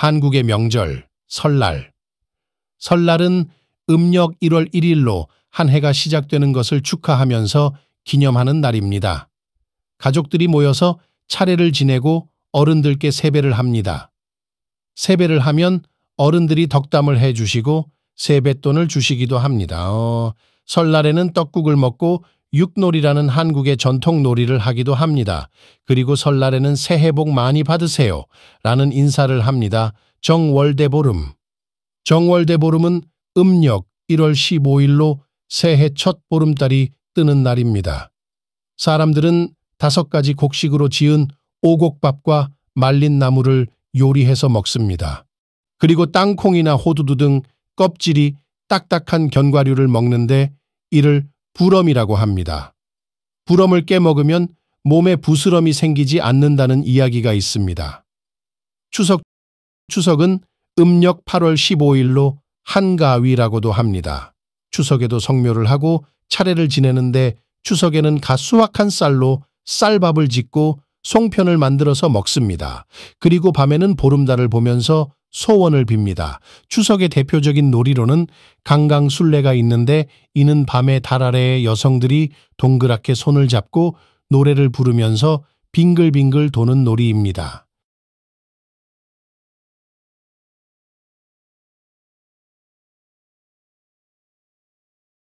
한국의 명절, 설날. 설날은 음력 1월 1일로 한 해가 시작되는 것을 축하하면서 기념하는 날입니다. 가족들이 모여서 차례를 지내고 어른들께 세배를 합니다. 세배를 하면 어른들이 덕담을 해주시고 세뱃돈을 주시기도 합니다. 어, 설날에는 떡국을 먹고 육놀이라는 한국의 전통 놀이를 하기도 합니다. 그리고 설날에는 새해 복 많이 받으세요. 라는 인사를 합니다. 정월대보름 정월대보름은 음력 1월 15일로 새해 첫 보름달이 뜨는 날입니다. 사람들은 다섯 가지 곡식으로 지은 오곡밥과 말린 나물을 요리해서 먹습니다. 그리고 땅콩이나 호두두 등 껍질이 딱딱한 견과류를 먹는데 이를 부럼이라고 합니다. 부럼을 깨먹으면 몸에 부스럼이 생기지 않는다는 이야기가 있습니다. 추석, 추석은 음력 8월 15일로 한가위라고도 합니다. 추석에도 성묘를 하고 차례를 지내는데 추석에는 갓 수확한 쌀로 쌀밥을 짓고 송편을 만들어서 먹습니다. 그리고 밤에는 보름달을 보면서 소원을 빕니다. 추석의 대표적인 놀이로는 강강술래가 있는데 이는 밤에 달 아래의 여성들이 동그랗게 손을 잡고 노래를 부르면서 빙글빙글 도는 놀이입니다.